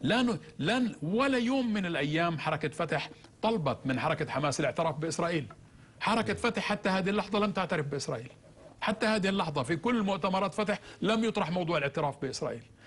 لا لن ولا يوم من الايام حركه فتح طلبت من حركه حماس الاعتراف باسرائيل حركه فتح حتى هذه اللحظه لم تعترف باسرائيل حتى هذه اللحظه في كل مؤتمرات فتح لم يطرح موضوع الاعتراف باسرائيل